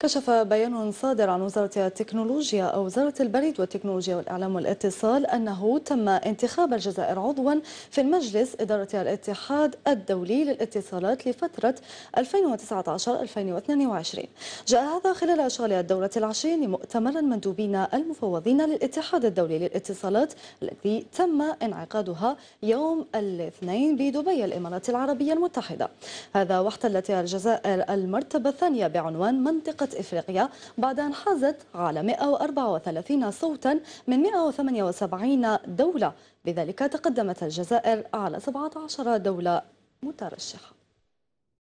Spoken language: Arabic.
كشف بيان صادر عن وزارة التكنولوجيا أو وزارة البريد والتكنولوجيا والإعلام والاتصال أنه تم انتخاب الجزائر عضوا في المجلس إدارة الاتحاد الدولي للاتصالات لفترة 2019-2022 جاء هذا خلال إشغال الدورة العشرين لمؤتمر المندوبين المفوضين للاتحاد الدولي للاتصالات الذي تم انعقادها يوم الاثنين بدبي الإمارات العربية المتحدة هذا واحتلت الجزائر المرتبة الثانية بعنوان منطقة إفريقيا بعد أن حازت على 134 صوتا من 178 دولة بذلك تقدمت الجزائر على 17 دولة مترشحة